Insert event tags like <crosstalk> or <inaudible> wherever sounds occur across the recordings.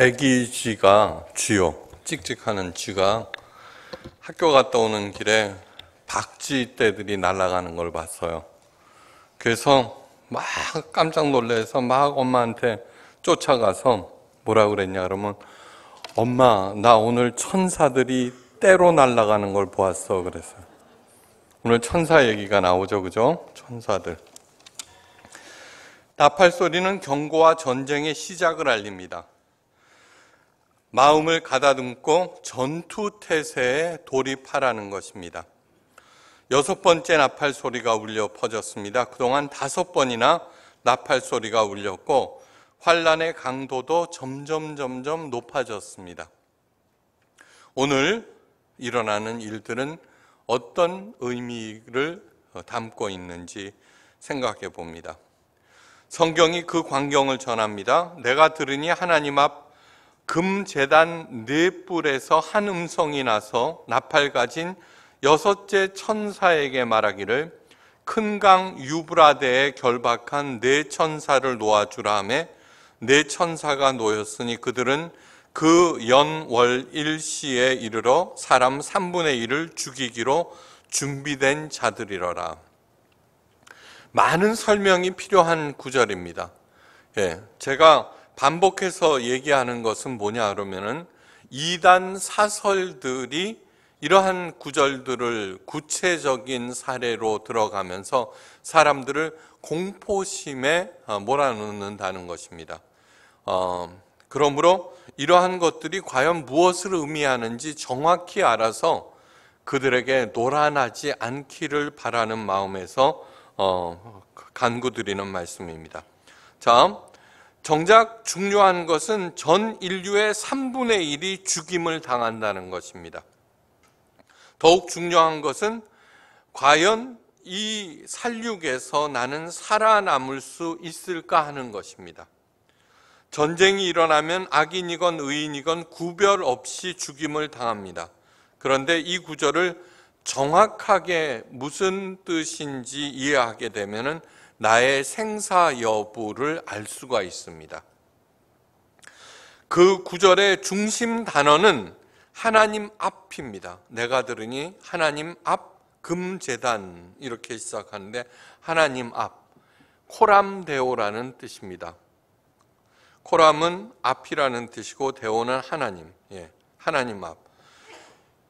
애기 쥐가 쥐요 찍찍하는 쥐가 학교 갔다 오는 길에 박쥐 떼들이 날아가는 걸 봤어요. 그래서 막 깜짝 놀래서 막 엄마한테 쫓아가서 뭐라 그랬냐 그러면 엄마 나 오늘 천사들이 때로 날아가는 걸 보았어 그랬어요. 오늘 천사 얘기가 나오죠 그죠? 천사들. 나팔 소리는 경고와 전쟁의 시작을 알립니다. 마음을 가다듬고 전투 태세에 돌입하라는 것입니다. 여섯 번째 나팔 소리가 울려 퍼졌습니다. 그동안 다섯 번이나 나팔 소리가 울렸고 환란의 강도도 점점 점점 높아졌습니다. 오늘 일어나는 일들은 어떤 의미를 담고 있는지 생각해 봅니다. 성경이 그 광경을 전합니다. 내가 들으니 하나님 앞 금재단 네 뿔에서 한 음성이 나서 나팔 가진 여섯째 천사에게 말하기를 큰강 유브라데에 결박한 네 천사를 놓아주라 하며 네 천사가 놓였으니 그들은 그 연월 일시에 이르러 사람 3분의 1을 죽이기로 준비된 자들이러라. 많은 설명이 필요한 구절입니다. 예, 제가 반복해서 얘기하는 것은 뭐냐 그러면은 이단 사설들이 이러한 구절들을 구체적인 사례로 들어가면서 사람들을 공포심에 어, 몰아넣는다는 것입니다. 어, 그러므로 이러한 것들이 과연 무엇을 의미하는지 정확히 알아서 그들에게 노란하지 않기를 바라는 마음에서 어, 간구드리는 말씀입니다. 자, 정작 중요한 것은 전 인류의 3분의 1이 죽임을 당한다는 것입니다. 더욱 중요한 것은 과연 이 살육에서 나는 살아남을 수 있을까 하는 것입니다. 전쟁이 일어나면 악인이건 의인이건 구별 없이 죽임을 당합니다. 그런데 이 구절을 정확하게 무슨 뜻인지 이해하게 되면은 나의 생사 여부를 알 수가 있습니다. 그 구절의 중심 단어는 하나님 앞입니다. 내가 들으니 하나님 앞 금재단 이렇게 시작하는데 하나님 앞 코람데오라는 뜻입니다. 코람은 앞이라는 뜻이고 데오는 하나님, 예, 하나님 앞.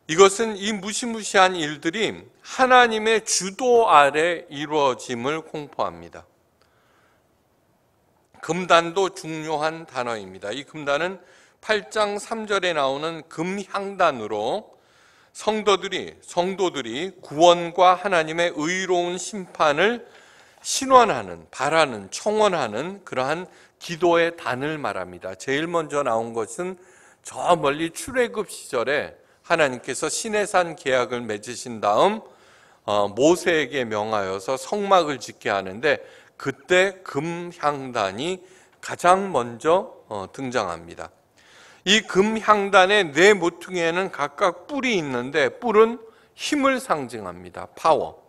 이것은 이 무시무시한 일들이 하나님의 주도 아래 이루어짐을 공포합니다. 금단도 중요한 단어입니다. 이 금단은 8장 3절에 나오는 금향단으로 성도들이 성도들이 구원과 하나님의 의로운 심판을 신원하는 바라는 청원하는 그러한 기도의 단을 말합니다. 제일 먼저 나온 것은 저 멀리 출애굽 시절에 하나님께서 신해산 계약을 맺으신 다음 어, 모세에게 명하여서 성막을 짓게 하는데 그때 금향단이 가장 먼저 어, 등장합니다. 이 금향단의 네 모퉁이에는 각각 뿔이 있는데 뿔은 힘을 상징합니다. 파워.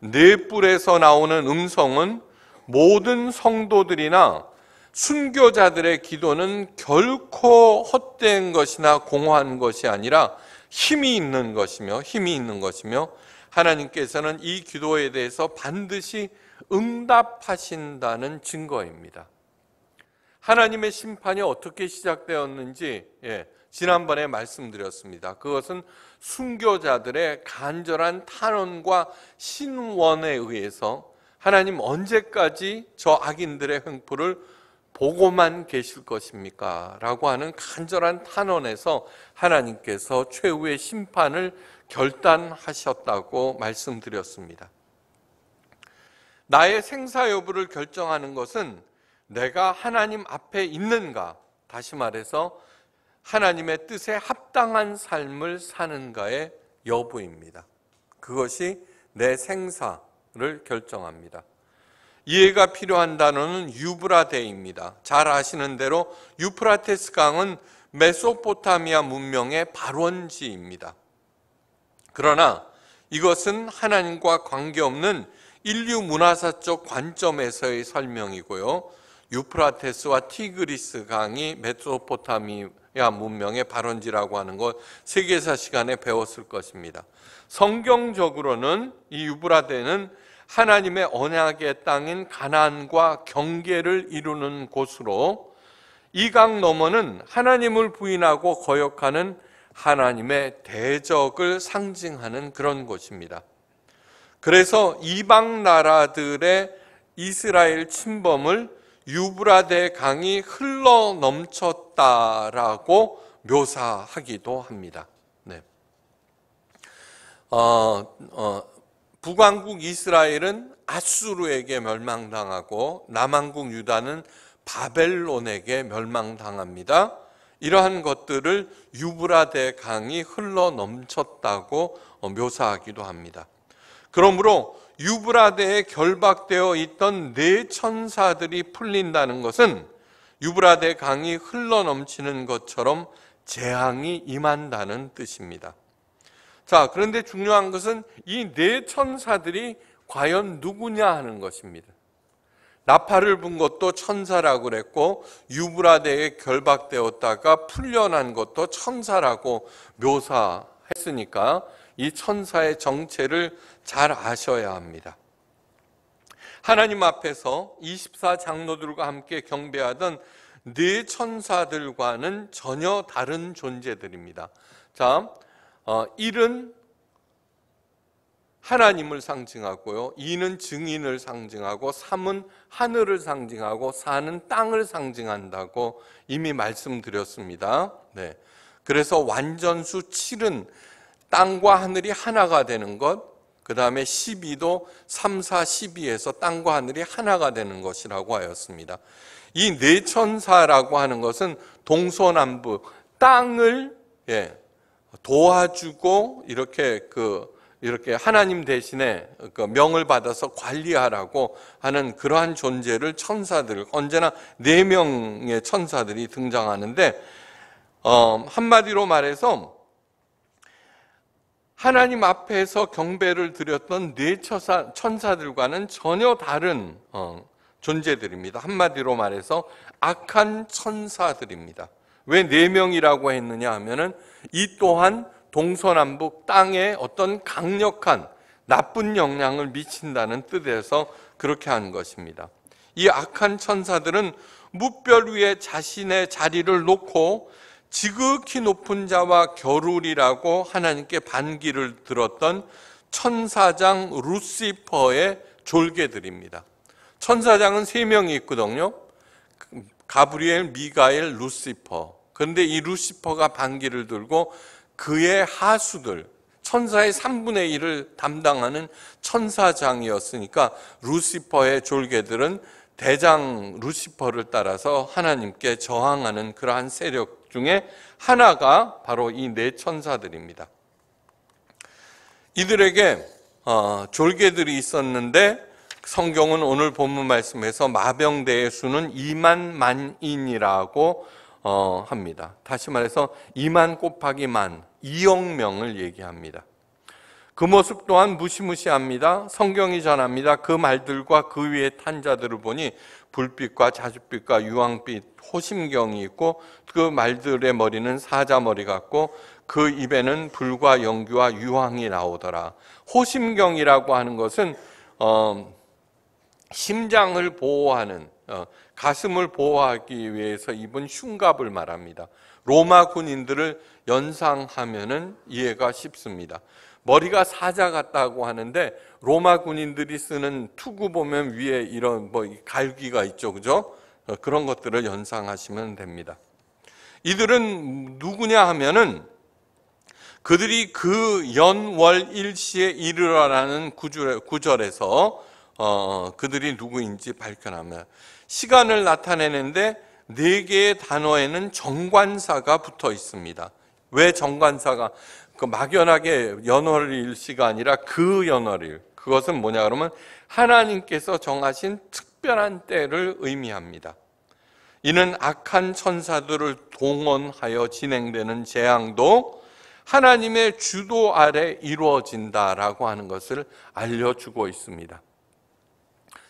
네 뿔에서 나오는 음성은 모든 성도들이나 순교자들의 기도는 결코 헛된 것이나 공허한 것이 아니라 힘이 있는 것이며 힘이 있는 것이며 하나님께서는 이 기도에 대해서 반드시 응답하신다는 증거입니다. 하나님의 심판이 어떻게 시작되었는지 예, 지난번에 말씀드렸습니다. 그것은 순교자들의 간절한 탄원과 신원에 의해서 하나님 언제까지 저 악인들의 횡포를 보고만 계실 것입니까? 라고 하는 간절한 탄원에서 하나님께서 최후의 심판을 결단하셨다고 말씀드렸습니다. 나의 생사 여부를 결정하는 것은 내가 하나님 앞에 있는가, 다시 말해서 하나님의 뜻에 합당한 삶을 사는가의 여부입니다. 그것이 내 생사를 결정합니다. 이해가 필요한 단어는 유브라데입니다. 잘 아시는 대로 유프라테스 강은 메소포타미아 문명의 발원지입니다. 그러나 이것은 하나님과 관계없는 인류 문화사적 관점에서의 설명이고요. 유프라테스와 티그리스 강이 메소포타미아 문명의 발원지라고 하는 것 세계사 시간에 배웠을 것입니다. 성경적으로는 이 유브라데는 하나님의 언약의 땅인 가나과 경계를 이루는 곳으로 이 강 너머는 하나님을 부인하고 거역하는 하나님의 대적을 상징하는 그런 곳입니다. 그래서 이방 나라들의 이스라엘 침범을 유브라데 강이 흘러 넘쳤다라고 묘사하기도 합니다. 네. 어, 어, 북왕국 이스라엘은 아수르에게 멸망당하고 남왕국 유다는 바벨론에게 멸망당합니다. 이러한 것들을 유브라데 강이 흘러 넘쳤다고 어, 묘사하기도 합니다. 그러므로 유브라데에 결박되어 있던 네 천사들이 풀린다는 것은 유브라데 강이 흘러 넘치는 것처럼 재앙이 임한다는 뜻입니다. 자, 그런데 중요한 것은 이 네 천사들이 과연 누구냐 하는 것입니다. 나팔을 분 것도 천사라고 그랬고 유브라데에 결박되었다가 풀려난 것도 천사라고 묘사했으니까 이 천사의 정체를 잘 아셔야 합니다. 하나님 앞에서 24장로들과 함께 경배하던 네 천사들과는 전혀 다른 존재들입니다. 자, 어, 1은 하나님을 상징하고요. 2는 증인을 상징하고 3은 하늘을 상징하고 사는 땅을 상징한다고 이미 말씀드렸습니다. 네. 그래서 완전수 7은 땅과 하늘이 하나가 되는 것, 그 다음에 12도 3, 4, 12에서 땅과 하늘이 하나가 되는 것이라고 하였습니다. 이 내천사라고 하는 것은 동서남북, 땅을 예, 도와주고 이렇게 그 이렇게 하나님 대신에 그 명을 받아서 관리하라고 하는 그러한 존재를 천사들 언제나 네 명의 천사들이 등장하는데 어, 한마디로 말해서 하나님 앞에서 경배를 드렸던 네 천사, 천사들과는 전혀 다른 어, 존재들입니다. 한마디로 말해서 악한 천사들입니다. 왜 네 명이라고 했느냐 하면은 이 또한 동서남북 땅에 어떤 강력한 나쁜 영향을 미친다는 뜻에서 그렇게 한 것입니다. 이 악한 천사들은 무별 위에 자신의 자리를 놓고 지극히 높은 자와 겨룰이라고 하나님께 반기를 들었던 천사장 루시퍼의 졸개들입니다. 천사장은 세 명이 있거든요. 가브리엘, 미가엘, 루시퍼. 그런데 이 루시퍼가 반기를 들고 그의 하수들, 천사의 3분의 1을 담당하는 천사장이었으니까 루시퍼의 졸개들은 대장 루시퍼를 따라서 하나님께 저항하는 그러한 세력 중에 하나가 바로 이 네 천사들입니다. 이들에게 어, 졸개들이 있었는데 성경은 오늘 본문 말씀에서 마병대의 수는 2만 만인이라고 어, 합니다. 다시 말해서 2만 곱하기 만 2억 명을 얘기합니다. 그 모습 또한 무시무시합니다. 성경이 전합니다. 그 말들과 그 위에 탄 자들을 보니 불빛과 자줏빛과 유황빛 호심경이 있고 그 말들의 머리는 사자 머리 같고 그 입에는 불과 연기와 유황이 나오더라. 호심경이라고 하는 것은 어, 심장을 보호하는 어, 가슴을 보호하기 위해서 입은 흉갑을 말합니다. 로마 군인들을 연상하면은 이해가 쉽습니다. 머리가 사자 같다고 하는데 로마 군인들이 쓰는 투구 보면 위에 이런 뭐 갈기가 있죠. 그죠? 어, 그런 것들을 연상하시면 됩니다. 이들은 누구냐 하면은 그들이 그 연월 일시에 이르러라는 구절에서 어, 어, 그들이 누구인지 밝혀납니다. 시간을 나타내는데 네 개의 단어에는 정관사가 붙어 있습니다. 왜 정관사가 그 막연하게 연월일시가 아니라 그 연월일. 그것은 뭐냐 그러면 하나님께서 정하신 특별한 때를 의미합니다. 이는 악한 천사들을 동원하여 진행되는 재앙도 하나님의 주도 아래 이루어진다라고 하는 것을 알려주고 있습니다.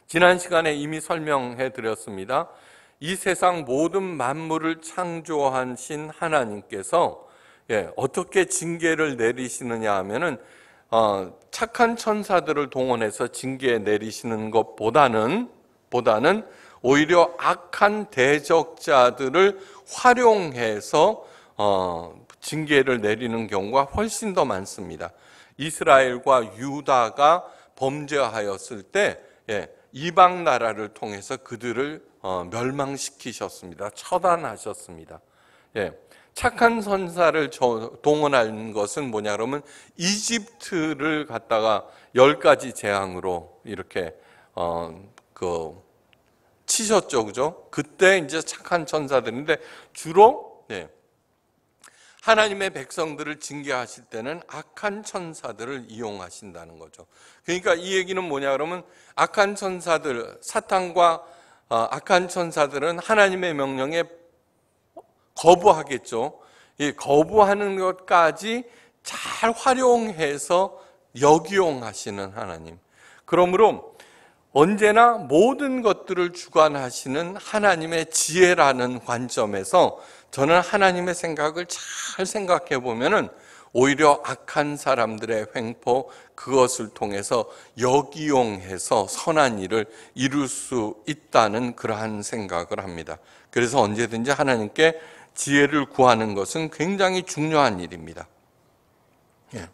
지난 시간에 이미 설명해 드렸습니다. 이 세상 모든 만물을 창조한 신 하나님께서 예, 어떻게 징계를 내리시느냐 하면은 어, 착한 천사들을 동원해서 징계 내리시는 것보다는 보다는 오히려 악한 대적자들을 활용해서 어, 징계를 내리는 경우가 훨씬 더 많습니다. 이스라엘과 유다가 범죄하였을 때 예, 이방 나라를 통해서 그들을 어, 멸망시키셨습니다. 처단하셨습니다. 예. 착한 선사를 동원한 것은 뭐냐 그러면 이집트를 갖다가 열 가지 재앙으로 이렇게 어 그 치셨죠, 그죠? 그때 이제 착한 천사들인데 주로 예, 하나님의 백성들을 징계하실 때는 악한 천사들을 이용하신다는 거죠. 그러니까 이 얘기는 뭐냐 그러면 악한 천사들, 사탄과 어, 악한 천사들은 하나님의 명령에 거부하겠죠. 거부하는 것까지 잘 활용해서 역이용하시는 하나님. 그러므로 언제나 모든 것들을 주관하시는 하나님의 지혜라는 관점에서 저는 하나님의 생각을 잘 생각해 보면은 오히려 악한 사람들의 횡포 그것을 통해서 역이용해서 선한 일을 이룰 수 있다는 그러한 생각을 합니다. 그래서 언제든지 하나님께 지혜를 구하는 것은 굉장히 중요한 일입니다. 예.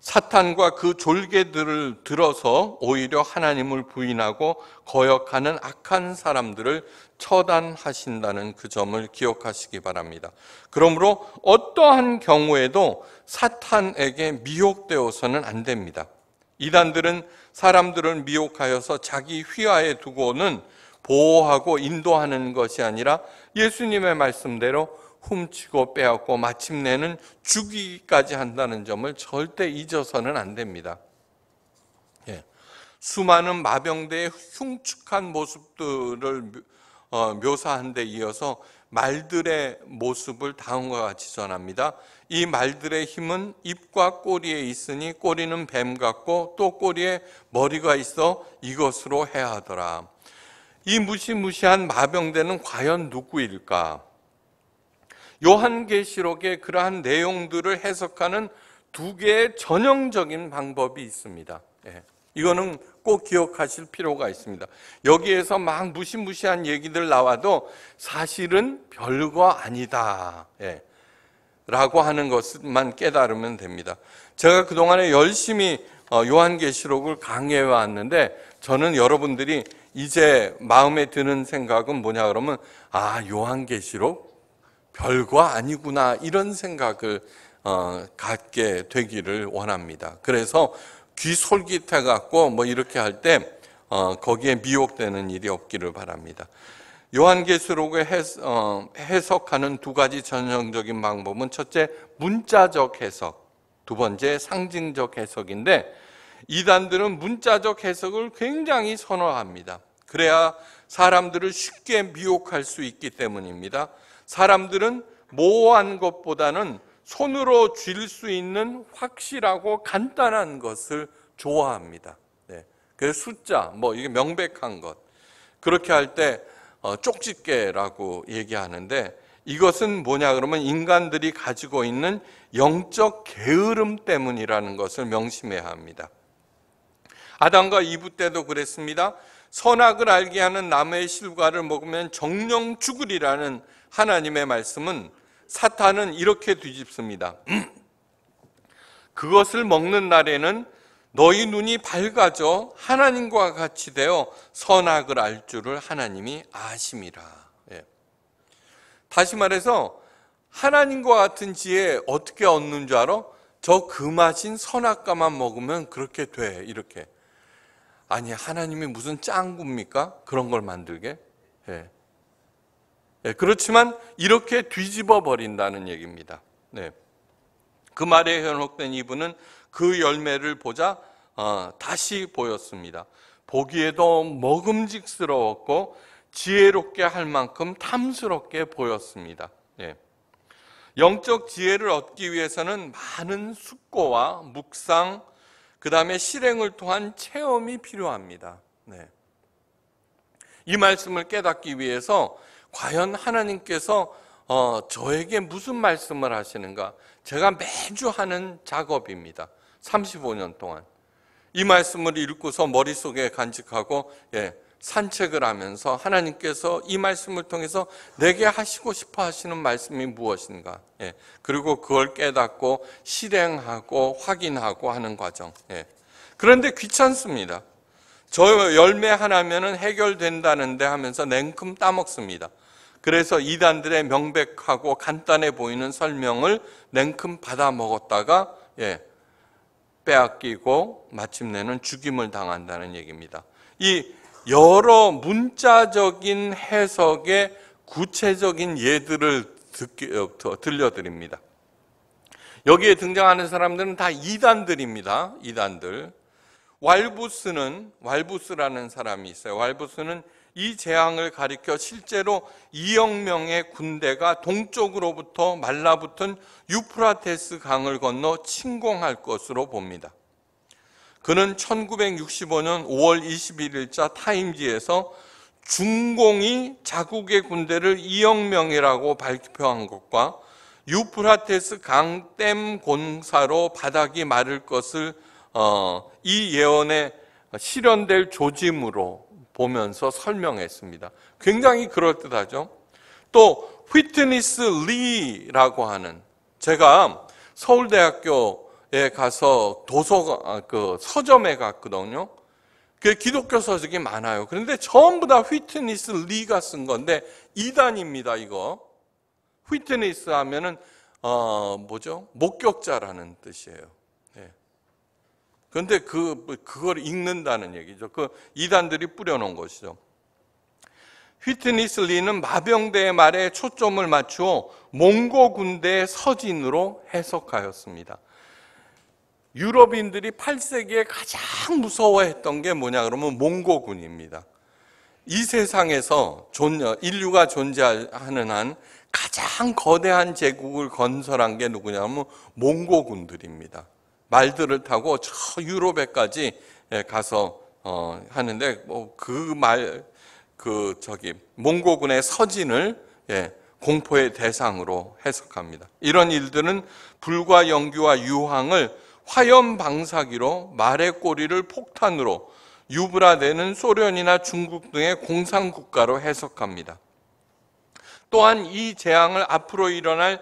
사탄과 그 졸개들을 들어서 오히려 하나님을 부인하고 거역하는 악한 사람들을 처단하신다는 그 점을 기억하시기 바랍니다. 그러므로 어떠한 경우에도 사탄에게 미혹되어서는 안 됩니다. 이단들은 사람들을 미혹하여서 자기 휘하에 두고는 보호하고 인도하는 것이 아니라 예수님의 말씀대로 훔치고 빼앗고 마침내는 죽이기까지 한다는 점을 절대 잊어서는 안 됩니다. 예. 수많은 마병대의 흉측한 모습들을 어, 묘사한 데 이어서 말들의 모습을 다음과 같이 전합니다. 이 말들의 힘은 입과 꼬리에 있으니 꼬리는 뱀 같고 또 꼬리에 머리가 있어 이것으로 해야 하더라. 이 무시무시한 마병대는 과연 누구일까? 요한계시록의 그러한 내용들을 해석하는 두 개의 전형적인 방법이 있습니다. 예. 이거는 꼭 기억하실 필요가 있습니다. 여기에서 막 무시무시한 얘기들 나와도 사실은 별거 아니다. 예. 라고 하는 것만 깨달으면 됩니다. 제가 그동안에 열심히 어, 요한계시록을 강의해 왔는데 저는 여러분들이 이제 마음에 드는 생각은 뭐냐 그러면 아, 요한계시록? 별거 아니구나 이런 생각을 어, 갖게 되기를 원합니다. 그래서 귀 솔깃해 갖고 뭐 이렇게 할때 어, 거기에 미혹되는 일이 없기를 바랍니다. 요한계시록을 어, 해석하는 두 가지 전형적인 방법은 첫째 문자적 해석, 두 번째 상징적 해석인데 이단들은 문자적 해석을 굉장히 선호합니다. 그래야 사람들을 쉽게 미혹할 수 있기 때문입니다. 사람들은 모호한 것보다는 손으로 쥘 수 있는 확실하고 간단한 것을 좋아합니다. 네. 그래서 숫자, 뭐 이게 명백한 것. 그렇게 할때 어, 쪽집게라고 얘기하는데 이것은 뭐냐 그러면 인간들이 가지고 있는 영적 게으름 때문이라는 것을 명심해야 합니다. 아담과 이브 때도 그랬습니다. 선악을 알게 하는 남의 실과를 먹으면 정령 죽으리라는 하나님의 말씀은 사탄은 이렇게 뒤집습니다. <clears throat> 그것을 먹는 날에는 너희 눈이 밝아져 하나님과 같이 되어 선악을 알 줄을 하나님이 아심이라. 예. 다시 말해서 하나님과 같은 지혜 어떻게 얻는 줄 알아? 저 금하신 선악과만 먹으면 그렇게 돼 이렇게. 아니 하나님이 무슨 짱구입니까? 그런 걸 만들게. 예. 예, 그렇지만 이렇게 뒤집어 버린다는 얘기입니다. 네. 그 말에 현혹된 이분은 그 열매를 보자 어, 다시 보였습니다. 보기에도 먹음직스러웠고 지혜롭게 할 만큼 탐스럽게 보였습니다. 예. 영적 지혜를 얻기 위해서는 많은 숙고와 묵상, 그 다음에 실행을 통한 체험이 필요합니다. 네. 이 말씀을 깨닫기 위해서 과연 하나님께서 어, 저에게 무슨 말씀을 하시는가? 제가 매주 하는 작업입니다. 35년 동안. 이 말씀을 읽고서 머릿속에 간직하고, 예, 산책을 하면서 하나님께서 이 말씀을 통해서 내게 하시고 싶어 하시는 말씀이 무엇인가. 예, 그리고 그걸 깨닫고 실행하고 확인하고 하는 과정. 예. 그런데 귀찮습니다. 저 열매 하나면은 해결된다는데 하면서 냉큼 따먹습니다. 그래서 이단들의 명백하고 간단해 보이는 설명을 냉큼 받아 먹었다가 예, 빼앗기고 마침내는 죽임을 당한다는 얘기입니다. 이 여러 문자적인 해석의 구체적인 예들을 듣기, 어, 들려드립니다. 여기에 등장하는 사람들은 다 이단들입니다. 이단들. 왈부스는 왈부스라는 사람이 있어요. 왈부스는 이 재앙을 가리켜 실제로 2억 명의 군대가 동쪽으로부터 말라붙은 유프라테스 강을 건너 침공할 것으로 봅니다. 그는 1965년 5월 21일자 타임지에서 중공이 자국의 군대를 2억 명이라고 발표한 것과 유프라테스 강댐 공사로 바닥이 마를 것을 어, 이 예언의 실현될 조짐으로 보면서 설명했습니다. 굉장히 그럴듯하죠. 또 휘트니스 리라고 하는 제가 서울대학교에 가서 도서 관그 아, 서점에 갔거든요. 그 기독교 서적이 많아요. 그런데 전부 다 휘트니스 리가 쓴 건데 이단입니다 이거. 휘트니스 하면은 어, 뭐죠? 목격자라는 뜻이에요. 그런데 그, 그걸 읽는다는 얘기죠. 그 이단들이 뿌려놓은 것이죠. 휘트니슬 리는 마병대의 말에 초점을 맞추어 몽고 군대의 서진으로 해석하였습니다. 유럽인들이 8세기에 가장 무서워했던 게 뭐냐 그러면 몽고군입니다. 이 세상에서 인류가 존재하는 한 가장 거대한 제국을 건설한 게 누구냐면 몽고군들입니다. 말들을 타고 저 유럽에까지 예, 가서 어, 하는데 뭐그말그 그 저기 몽고군의 서진을 예, 공포의 대상으로 해석합니다. 이런 일들은 불과 영규와 유황을 화염 방사기로 말의 꼬리를 폭탄으로 유브라데는 소련이나 중국 등의 공산 국가로 해석합니다. 또한 이 재앙을 앞으로 일어날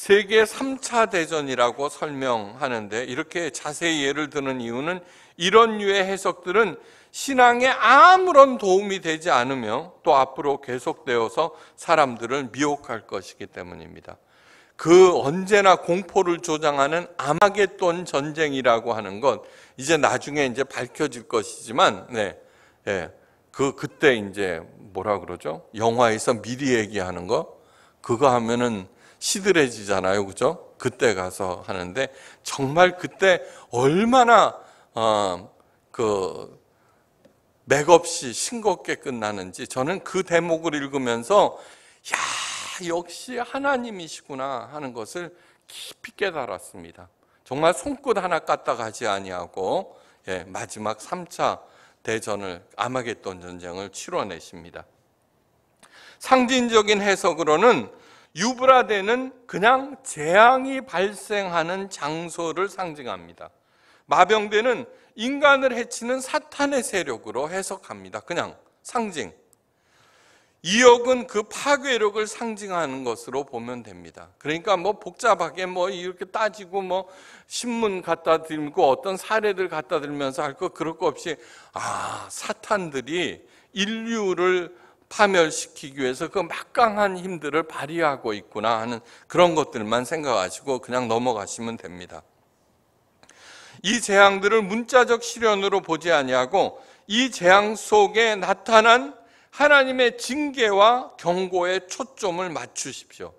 세계 3차 대전이라고 설명하는데 이렇게 자세히 예를 드는 이유는 이런 류의 해석들은 신앙에 아무런 도움이 되지 않으며 또 앞으로 계속되어서 사람들을 미혹할 것이기 때문입니다. 그 언제나 공포를 조장하는 아마겟돈 전쟁이라고 하는 것 이제 나중에 이제 밝혀질 것이지만 네. 네. 그 그때 이제 뭐라 그러죠? 영화에서 미리 얘기하는 거 그거 하면은 시들해지잖아요. 그죠? 그때 가서 하는데 정말 그때 얼마나 어, 그 맥없이 싱겁게 끝나는지 저는 그 대목을 읽으면서 야 역시 하나님이시구나 하는 것을 깊이 깨달았습니다. 정말 손끝 하나 깠다 가지 아니하고 예, 마지막 3차 대전을 아마겟돈 전쟁을 치러내십니다. 상징적인 해석으로는 유브라데는 그냥 재앙이 발생하는 장소를 상징합니다. 마병대는 인간을 해치는 사탄의 세력으로 해석합니다. 그냥 상징. 이역은 그 파괴력을 상징하는 것으로 보면 됩니다. 그러니까 뭐 복잡하게 뭐 이렇게 따지고 뭐 신문 갖다 들고 어떤 사례들 갖다 들면서 할 거 그럴 거 없이 아, 사탄들이 인류를 파멸시키기 위해서 그 막강한 힘들을 발휘하고 있구나 하는 그런 것들만 생각하시고 그냥 넘어가시면 됩니다. 이 재앙들을 문자적 시련으로 보지 아니하고 이 재앙 속에 나타난 하나님의 징계와 경고에 초점을 맞추십시오.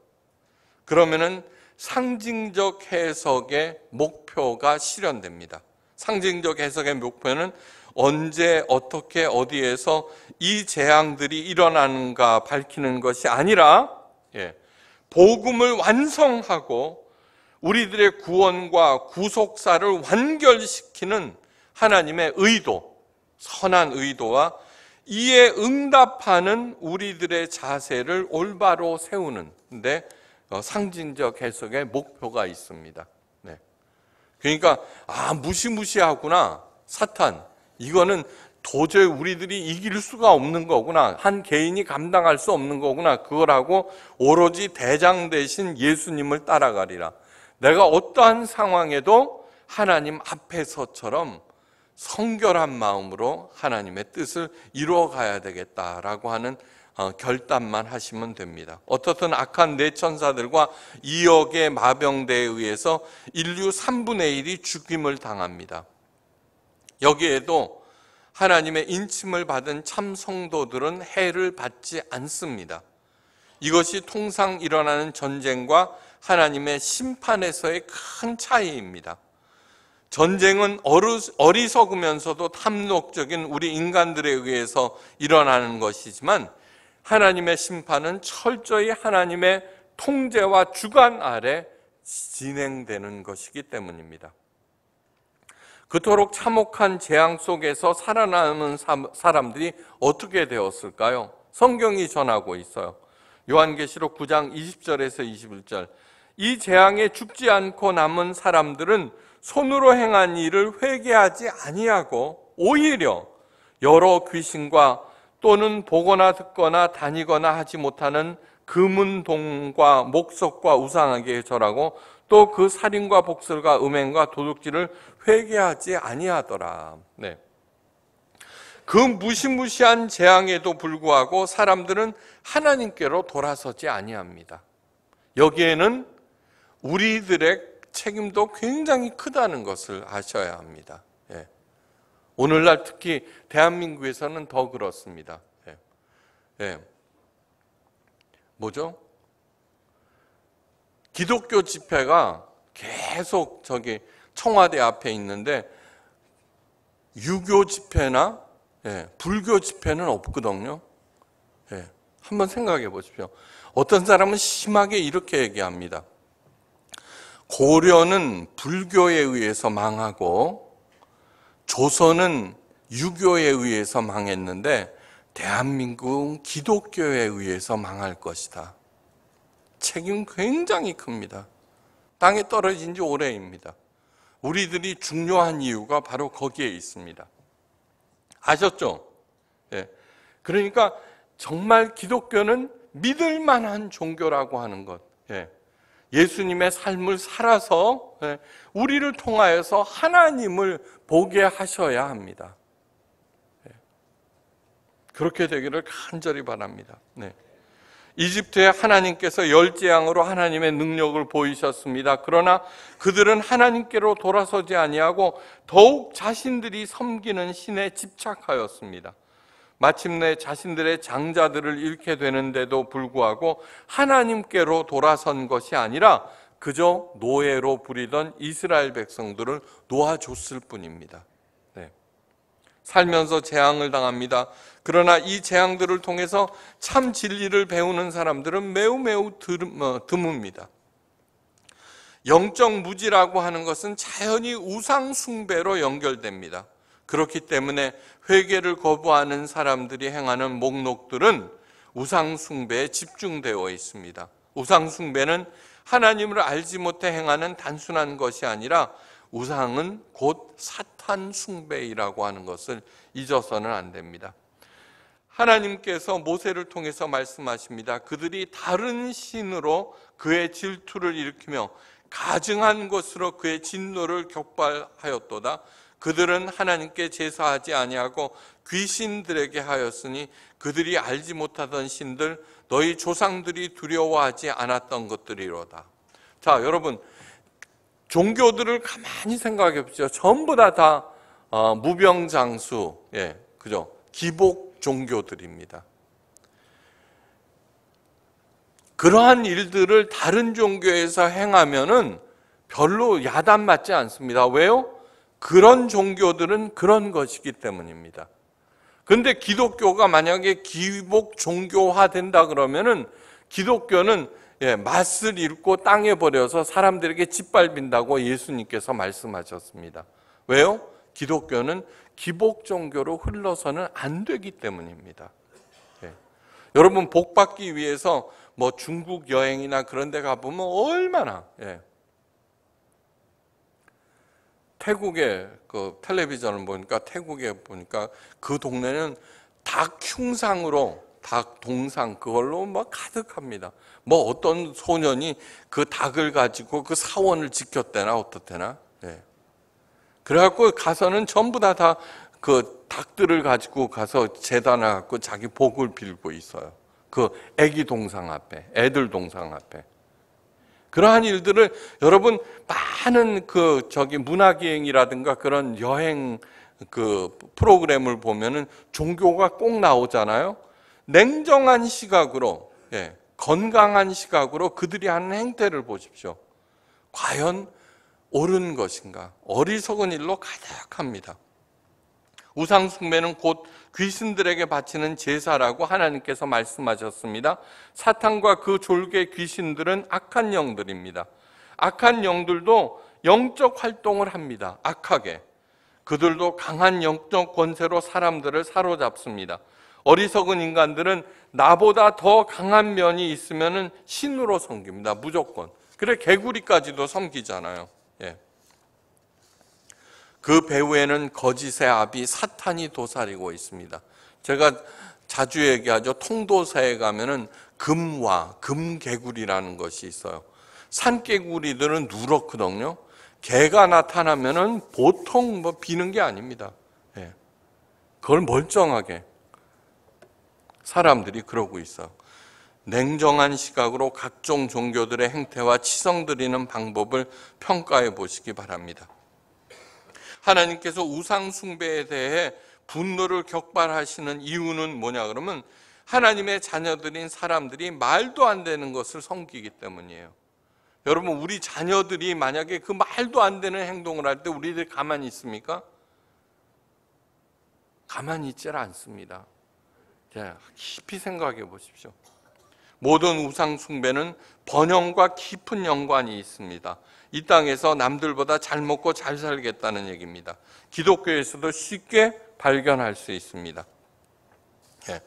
그러면은 상징적 해석의 목표가 실현됩니다. 상징적 해석의 목표는 언제 어떻게 어디에서 이 재앙들이 일어나는가 밝히는 것이 아니라 예, 복음을 완성하고 우리들의 구원과 구속사를 완결시키는 하나님의 의도, 선한 의도와 이에 응답하는 우리들의 자세를 올바로 세우는 데 어, 상징적 해석의 목표가 있습니다. 네. 그러니까 아 무시무시하구나 사탄 이거는 도저히 우리들이 이길 수가 없는 거구나. 한 개인이 감당할 수 없는 거구나. 그걸 하고 오로지 대장 대신 예수님을 따라가리라. 내가 어떠한 상황에도 하나님 앞에서처럼 성결한 마음으로 하나님의 뜻을 이루어 가야 되겠다라고 하는 어, 결단만 하시면 됩니다. 어떻든 악한 내 천사들과 2억의 마병대에 의해서 인류 3분의 1이 죽임을 당합니다. 여기에도 하나님의 인침을 받은 참 성도들은 해를 받지 않습니다. 이것이 통상 일어나는 전쟁과 하나님의 심판에서의 큰 차이입니다. 전쟁은 어리석으면서도 탐욕적인 우리 인간들에 의해서 일어나는 것이지만 하나님의 심판은 철저히 하나님의 통제와 주관 아래 진행되는 것이기 때문입니다. 그토록 참혹한 재앙 속에서 살아남은 사람들이 어떻게 되었을까요? 성경이 전하고 있어요. 요한계시록 9장 20절에서 21절. 이 재앙에 죽지 않고 남은 사람들은 손으로 행한 일을 회개하지 아니하고 오히려 여러 귀신과 또는 보거나 듣거나 다니거나 하지 못하는 금은 동과 목석과 우상에게 절하고 또그 살인과 복설과 음행과 도둑질을 회개하지 아니하더라. 네. 그 무시무시한 재앙에도 불구하고 사람들은 하나님께로 돌아서지 아니합니다. 여기에는 우리들의 책임도 굉장히 크다는 것을 아셔야 합니다. 예. 오늘날 특히 대한민국에서는 더 그렇습니다. 예. 예. 뭐죠? 기독교 집회가 계속 저기 청와대 앞에 있는데 유교 집회나 예, 불교 집회는 없거든요. 예, 한번 생각해 보십시오. 어떤 사람은 심하게 이렇게 얘기합니다. 고려는 불교에 의해서 망하고 조선은 유교에 의해서 망했는데 대한민국은 기독교에 의해서 망할 것이다. 책임 굉장히 큽니다. 땅에 떨어진 지 오래입니다. 우리들이 중요한 이유가 바로 거기에 있습니다. 아셨죠? 예. 그러니까 정말 기독교는 믿을 만한 종교라고 하는 것. 예. 예수님의 삶을 살아서 예, 우리를 통하여서 하나님을 보게 하셔야 합니다. 예. 그렇게 되기를 간절히 바랍니다. 네. 이집트에 하나님께서 열재앙으로 하나님의 능력을 보이셨습니다. 그러나 그들은 하나님께로 돌아서지 아니하고 더욱 자신들이 섬기는 신에 집착하였습니다. 마침내 자신들의 장자들을 잃게 되는데도 불구하고 하나님께로 돌아선 것이 아니라 그저 노예로 부리던 이스라엘 백성들을 놓아줬을 뿐입니다. 살면서 재앙을 당합니다. 그러나 이 재앙들을 통해서 참 진리를 배우는 사람들은 매우 매우 어, 드뭅니다. 영적 무지라고 하는 것은 자연히 우상 숭배로 연결됩니다. 그렇기 때문에 회개를 거부하는 사람들이 행하는 목록들은 우상 숭배에 집중되어 있습니다. 우상 숭배는 하나님을 알지 못해 행하는 단순한 것이 아니라 우상은 곧 사탄 숭배이라고 하는 것을 잊어서는 안 됩니다. 하나님께서 모세를 통해서 말씀하십니다. 그들이 다른 신으로 그의 질투를 일으키며 가증한 것으로 그의 진노를 격발하였도다. 그들은 하나님께 제사하지 아니하고 귀신들에게 하였으니 그들이 알지 못하던 신들 너희 조상들이 두려워하지 않았던 것들이로다. 자, 여러분 종교들을 가만히 생각해 보죠. 시 전부 다다 어, 무병장수, 예, 그죠? 기복 종교들입니다. 그러한 일들을 다른 종교에서 행하면은 별로 야단 맞지 않습니다. 왜요? 그런 종교들은 그런 것이기 때문입니다. 근데 기독교가 만약에 기복 종교화 된다 그러면은 기독교는 예, 맛을 잃고 땅에 버려서 사람들에게 짓밟힌다고 예수님께서 말씀하셨습니다. 왜요? 기독교는 기복 종교로 흘러서는 안 되기 때문입니다. 예. 여러분 복 받기 위해서 뭐 중국 여행이나 그런 데 가보면 얼마나 예. 태국의 그 텔레비전을 보니까 태국에 보니까 그 동네는 닭 흉상으로 닭 동상 그걸로 뭐 가득합니다. 뭐 어떤 소년이 그 닭을 가지고 그 사원을 지켰대나 어떻대나. 네. 그래갖고 가서는 전부 다 다 그 닭들을 가지고 가서 재단을 갖고 자기 복을 빌고 있어요. 그 애기 동상 앞에, 애들 동상 앞에. 그러한 일들을 여러분 많은 그 저기 문화기행이라든가 그런 여행 그 프로그램을 보면은 종교가 꼭 나오잖아요. 냉정한 시각으로 예, 건강한 시각으로 그들이 하는 행태를 보십시오. 과연 옳은 것인가? 어리석은 일로 가득합니다. 우상숭배는 곧 귀신들에게 바치는 제사라고 하나님께서 말씀하셨습니다. 사탄과 그 졸개 귀신들은 악한 영들입니다. 악한 영들도 영적 활동을 합니다. 악하게. 그들도 강한 영적 권세로 사람들을 사로잡습니다. 어리석은 인간들은 나보다 더 강한 면이 있으면 신으로 섬깁니다. 무조건. 그래 개구리까지도 섬기잖아요. 예. 그 배후에는 거짓의 압이 사탄이 도사리고 있습니다. 제가 자주 얘기하죠. 통도사에 가면은 금와 금개구리라는 것이 있어요. 산개구리들은 누렇거든요. 개가 나타나면은 보통 뭐 비는 게 아닙니다. 예. 그걸 멀쩡하게 사람들이 그러고 있어. 냉정한 시각으로 각종 종교들의 행태와 치성들이는 방법을 평가해 보시기 바랍니다. 하나님께서 우상 숭배에 대해 분노를 격발하시는 이유는 뭐냐 그러면 하나님의 자녀들인 사람들이 말도 안 되는 것을 섬기기 때문이에요. 여러분 우리 자녀들이 만약에 그 말도 안 되는 행동을 할 때 우리들 가만히 있습니까? 가만히 있질 않습니다. 예, 깊이 생각해 보십시오. 모든 우상 숭배는 번영과 깊은 연관이 있습니다. 이 땅에서 남들보다 잘 먹고 잘 살겠다는 얘기입니다. 기독교에서도 쉽게 발견할 수 있습니다. 예.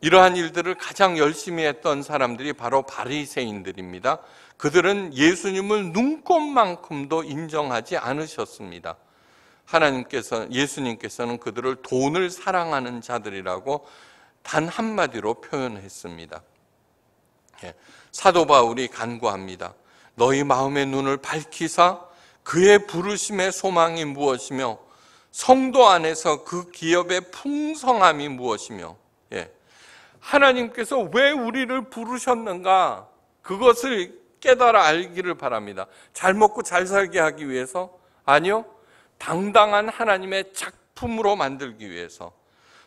이러한 일들을 가장 열심히 했던 사람들이 바로 바리새인들입니다. 그들은 예수님을 눈꼽만큼도 인정하지 않으셨습니다. 하나님께서 예수님께서는 그들을 돈을 사랑하는 자들이라고 단 한마디로 표현했습니다. 예, 사도 바울이 간구합니다. 너희 마음의 눈을 밝히사 그의 부르심의 소망이 무엇이며 성도 안에서 그 기업의 풍성함이 무엇이며 예, 하나님께서 왜 우리를 부르셨는가 그것을 깨달아 알기를 바랍니다. 잘 먹고 잘 살게 하기 위해서 아니요 당당한 하나님의 작품으로 만들기 위해서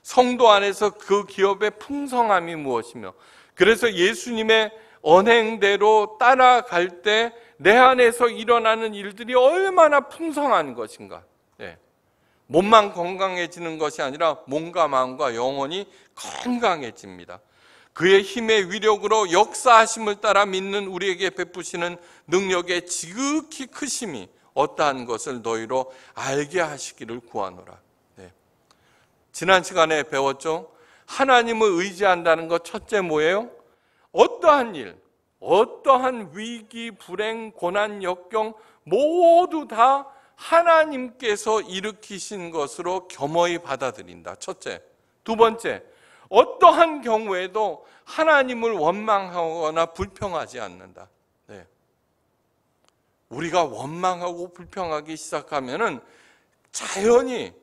성도 안에서 그 기업의 풍성함이 무엇이며 그래서 예수님의 언행대로 따라갈 때 내 안에서 일어나는 일들이 얼마나 풍성한 것인가. 예. 몸만 건강해지는 것이 아니라 몸과 마음과 영혼이 건강해집니다. 그의 힘의 위력으로 역사하심을 따라 믿는 우리에게 베푸시는 능력의 지극히 크심이 어떠한 것을 너희로 알게 하시기를 구하노라. 지난 시간에 배웠죠? 하나님을 의지한다는 것 첫째 뭐예요? 어떠한 일, 어떠한 위기, 불행, 고난, 역경 모두 다 하나님께서 일으키신 것으로 겸허히 받아들인다. 첫째. 두 번째. 어떠한 경우에도 하나님을 원망하거나 불평하지 않는다. 네. 우리가 원망하고 불평하기 시작하면은 자연히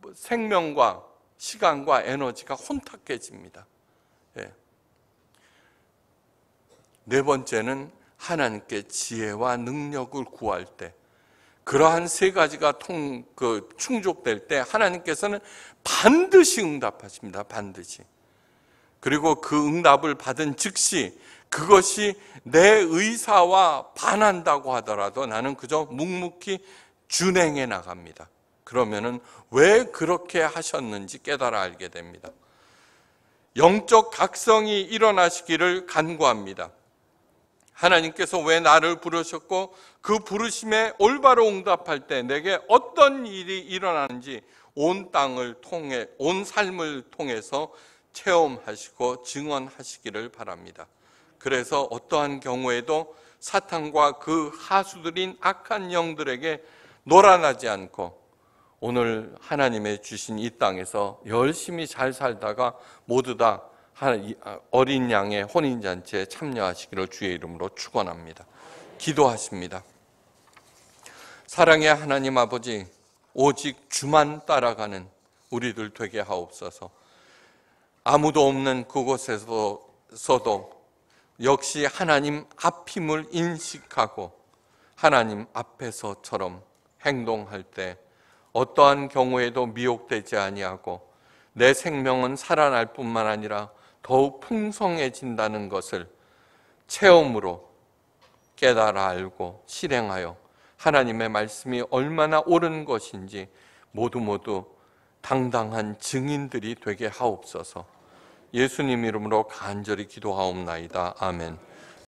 뭐 생명과 시간과 에너지가 혼탁해집니다. 예. 네 번째는 하나님께 지혜와 능력을 구할 때, 그러한 세 가지가 통, 그, 충족될 때 하나님께서는 반드시 응답하십니다. 반드시. 그리고 그 응답을 받은 즉시 그것이 내 의사와 반한다고 하더라도 나는 그저 묵묵히 준행해 나갑니다. 그러면은 왜 그렇게 하셨는지 깨달아 알게 됩니다. 영적 각성이 일어나시기를 간구합니다. 하나님께서 왜 나를 부르셨고 그 부르심에 올바로 응답할 때 내게 어떤 일이 일어나는지 온 땅을 통해 온 삶을 통해서 체험하시고 증언하시기를 바랍니다. 그래서 어떠한 경우에도 사탄과 그 하수들인 악한 영들에게 놀아나지 않고 오늘 하나님의 주신 이 땅에서 열심히 잘 살다가 모두 다 아, 어린 양의 혼인잔치에 참여하시기를 주의 이름으로 축원합니다. 기도하십니다. 사랑의 하나님 아버지, 오직 주만 따라가는 우리들 되게 하옵소서. 아무도 없는 그곳에서도 역시 하나님 앞임을 인식하고 하나님 앞에서처럼 행동할 때 어떠한 경우에도 미혹되지 아니하고 내 생명은 살아날 뿐만 아니라 더욱 풍성해진다는 것을 체험으로 깨달아 알고 실행하여 하나님의 말씀이 얼마나 옳은 것인지 모두 모두 당당한 증인들이 되게 하옵소서. 예수님 이름으로 간절히 기도하옵나이다. 아멘.